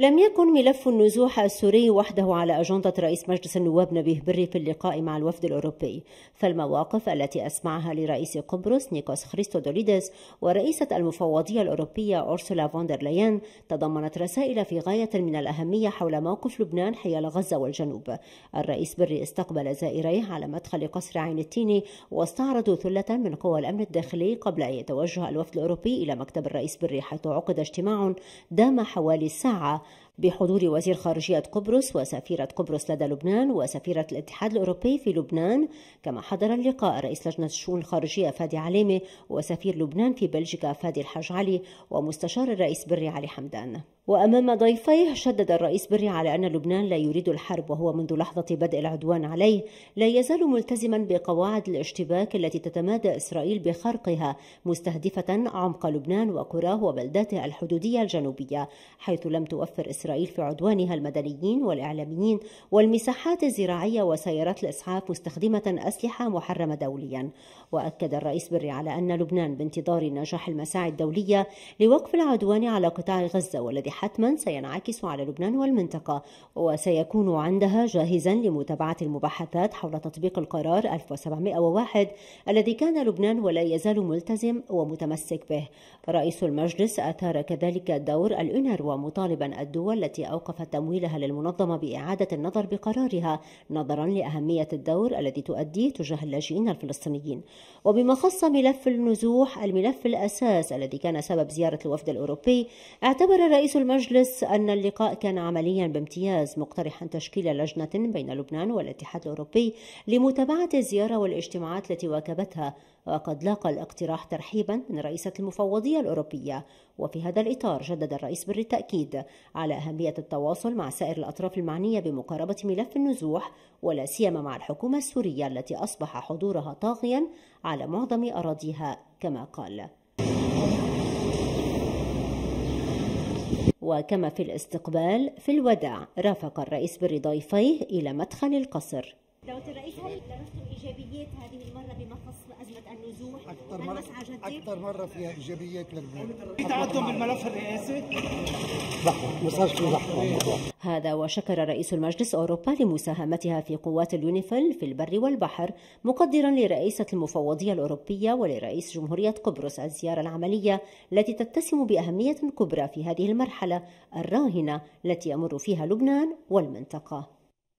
لم يكن ملف النزوح السوري وحده على أجندة رئيس مجلس النواب نبيه بري في اللقاء مع الوفد الأوروبي فالمواقف التي أسمعها لرئيس قبرص نيكوس خريستو دوليدس ورئيسة المفوضية الأوروبية أورسولا فوندرليان تضمنت رسائل في غاية من الأهمية حول موقف لبنان حيال غزة والجنوب الرئيس بري استقبل زائريه على مدخل قصر عين التيني واستعرضوا ثلة من قوى الأمن الداخلي قبل أن يتوجه الوفد الأوروبي إلى مكتب الرئيس بري حيث عقد اجتماع دام حوالي ساعة بحضور وزير خارجية قبرص وسفيرة قبرص لدى لبنان وسفيرة الاتحاد الأوروبي في لبنان كما حضر اللقاء رئيس لجنة الشؤون الخارجية فادي علامة وسفير لبنان في بلجيكا فادي الحاج علي ومستشار الرئيس بري علي حمدان وأمام ضيفيه شدد الرئيس بري على أن لبنان لا يريد الحرب وهو منذ لحظة بدء العدوان عليه لا يزال ملتزما بقواعد الاشتباك التي تتمادى إسرائيل بخرقها مستهدفة عمق لبنان وقراه وبلداته الحدودية الجنوبية حيث لم توفر إسرائيل في عدوانها المدنيين والإعلاميين والمساحات الزراعية وسيارات الإسعاف مستخدمة أسلحة محرمة دوليا وأكد الرئيس بري على أن لبنان بانتظار نجاح المساعي الدولية لوقف العدوان على قطاع غزة والذي حتما سينعكس على لبنان والمنطقة وسيكون عندها جاهزا لمتابعة المباحثات حول تطبيق القرار 1701 الذي كان لبنان ولا يزال ملتزم ومتمسك به رئيس المجلس أثار كذلك دور الأنر ومطالبا الدول التي أوقفت تمويلها للمنظمة بإعادة النظر بقرارها نظرا لأهمية الدور الذي تؤديه تجاه اللاجئين الفلسطينيين وبما خص ملف النزوح الملف الأساس الذي كان سبب زيارة الوفد الأوروبي اعتبر رئيس المجلس أن اللقاء كان عمليا بامتياز مقترحا تشكيل لجنة بين لبنان والاتحاد الأوروبي لمتابعة الزيارة والاجتماعات التي واكبتها وقد لاقى الاقتراح ترحيبا من رئيسة المفوضية الأوروبية وفي هذا الإطار جدد الرئيس بر التأكيد على أهمية التواصل مع سائر الأطراف المعنية بمقاربة ملف النزوح ولا سيما مع الحكومة السورية التي أصبح حضورها طاغيا على معظم أراضيها كما قال وكما في الاستقبال في الوداع رافق الرئيس بري ضيفيه إلى مدخل القصر ايجابيات هذه المره بما خص ازمه النزوح اكثر مره اكثر مره فيها ايجابيات للبلاد في تعدم بالملف الرئاسي هذا وشكر رئيس المجلس أوروبا لمساهمتها في قوات اليونيفل في البر والبحر مقدرا لرئيسة المفوضية الأوروبية ولرئيس جمهورية قبرص الزيارة العملية التي تتسم بأهمية كبرى في هذه المرحلة الراهنة التي يمر فيها لبنان والمنطقة